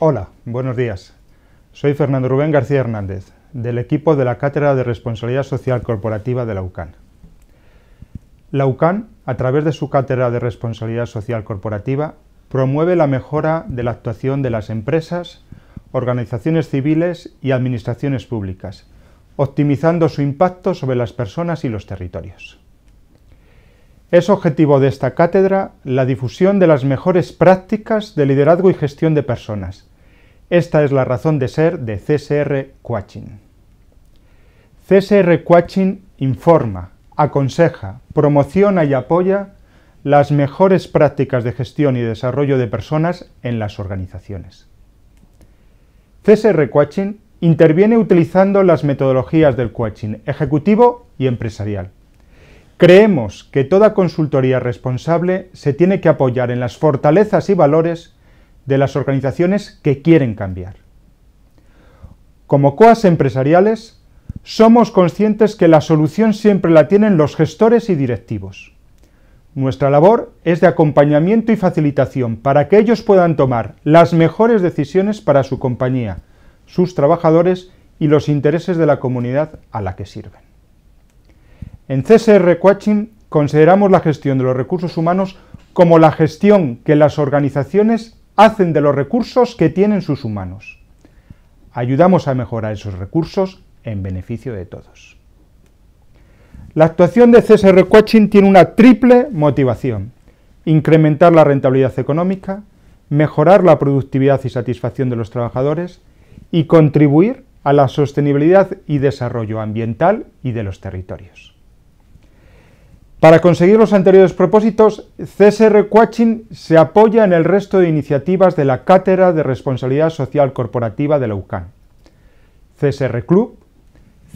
Hola, buenos días. Soy Fernando Rubén García Hernández, del equipo de la Cátedra de Responsabilidad Social Corporativa de la UCAN. La UCAN, a través de su Cátedra de Responsabilidad Social Corporativa, promueve la mejora de la actuación de las empresas, organizaciones civiles y administraciones públicas, optimizando su impacto sobre las personas y los territorios. Es objetivo de esta cátedra la difusión de las mejores prácticas de liderazgo y gestión de personas, esta es la razón de ser de CSR Coaching. CSR Coaching informa, aconseja, promociona y apoya las mejores prácticas de gestión y desarrollo de personas en las organizaciones. CSR Coaching interviene utilizando las metodologías del coaching ejecutivo y empresarial. Creemos que toda consultoría responsable se tiene que apoyar en las fortalezas y valores de las organizaciones que quieren cambiar. Como coas empresariales, somos conscientes que la solución siempre la tienen los gestores y directivos. Nuestra labor es de acompañamiento y facilitación para que ellos puedan tomar las mejores decisiones para su compañía, sus trabajadores y los intereses de la comunidad a la que sirven. En CSR Coaching consideramos la gestión de los recursos humanos como la gestión que las organizaciones hacen de los recursos que tienen sus humanos. Ayudamos a mejorar esos recursos en beneficio de todos. La actuación de CSR Coaching tiene una triple motivación. Incrementar la rentabilidad económica, mejorar la productividad y satisfacción de los trabajadores y contribuir a la sostenibilidad y desarrollo ambiental y de los territorios. Para conseguir los anteriores propósitos, CSR Coaching se apoya en el resto de iniciativas de la Cátedra de Responsabilidad Social Corporativa de la UCAN. CSR Club,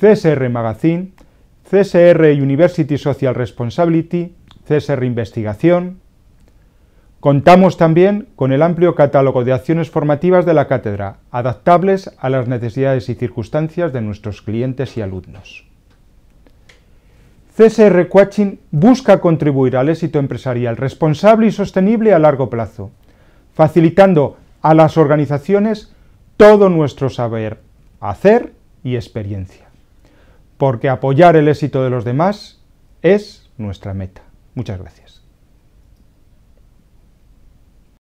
CSR Magazine, CSR University Social Responsibility, CSR Investigación. Contamos también con el amplio catálogo de acciones formativas de la cátedra, adaptables a las necesidades y circunstancias de nuestros clientes y alumnos. CSR Coaching busca contribuir al éxito empresarial responsable y sostenible a largo plazo, facilitando a las organizaciones todo nuestro saber, hacer y experiencia. Porque apoyar el éxito de los demás es nuestra meta. Muchas gracias.